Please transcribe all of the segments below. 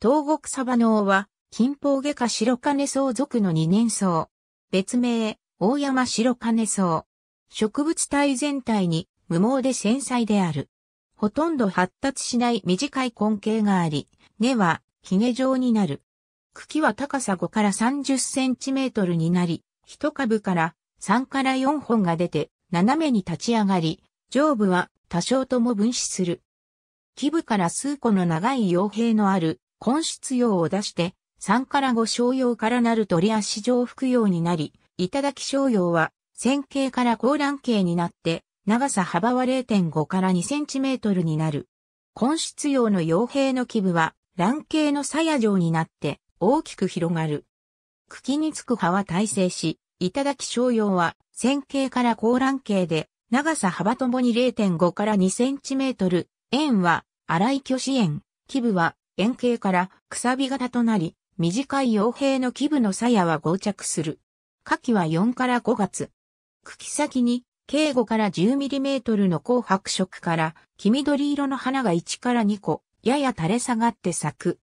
東国サバノオは、金峰外科白金草属の二年草。別名、大山白金草。植物体全体に無毛で繊細である。ほとんど発達しない短い根茎があり、根は髭状になる。茎は高さ5から30センチメートルになり、一株から3から4本が出て斜めに立ち上がり、上部は多少とも分子する。基部から数個の長い傭兵のある根質用を出して、3から5小用からなるり足状服用になり、頂き小用は、線形から高乱形になって、長さ幅は0.5から2センチメートルになる。根質用の傭兵の基部は、卵形の鞘状になって、大きく広がる。茎につく葉は耐性し、頂き小用は、線形から高乱形で、長さ幅ともに0.5から2センチメートル、円は、荒い巨子円、基部は、円形からくさび型となり、短い傭兵の基部の鞘は合着する。夏季は4から5月。茎先に、計5から 10mm の紅白色から黄緑色の花が1から2個、やや垂れ下がって咲く。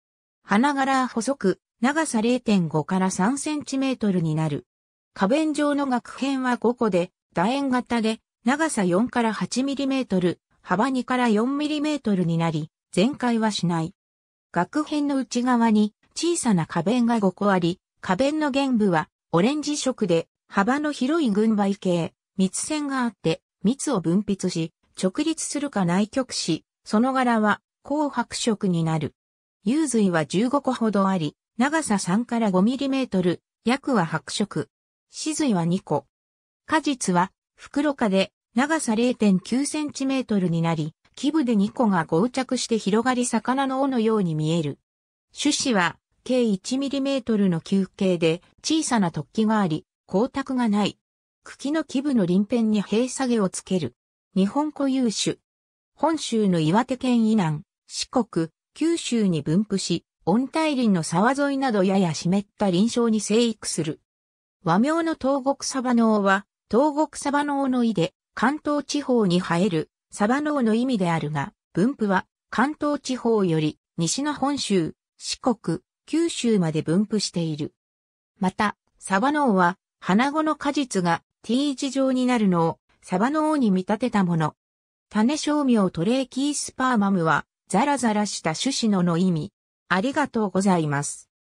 花柄は細く、長さ0.5から 3cm になる。花弁状の額片は5個で、楕円型で、長さ4から 8mm、幅2から 4mm になり、全開はしない。学編の内側に小さな花弁が5個あり、花弁の原部はオレンジ色で幅の広い群梅形、密線があって密を分泌し、直立するか内極し、その柄は紅白色になる。幽髄は15個ほどあり、長さ3から5ミリメートル、約は白色。死髄は2個。果実は袋花で長さ0.9センチメートルになり、基部で2個が合着して広がり魚の尾のように見える。種子は計 1mm の球形で小さな突起があり、光沢がない。茎の基部の鱗片に閉鎖毛をつける。日本固有種。本州の岩手県以南、四国、九州に分布し、温帯林の沢沿いなどやや湿った林床に生育する。和名の東国サバノオは、東国サバノオの井で、関東地方に生えるサバノの意味であるが、分布は関東地方より西の本州、四国、九州まで分布している。また、サバノは花子の果実が T 字状になるのをサバノに見立てたもの。種商名トレーキースパーマムはザラザラした種子のの意味。ありがとうございます。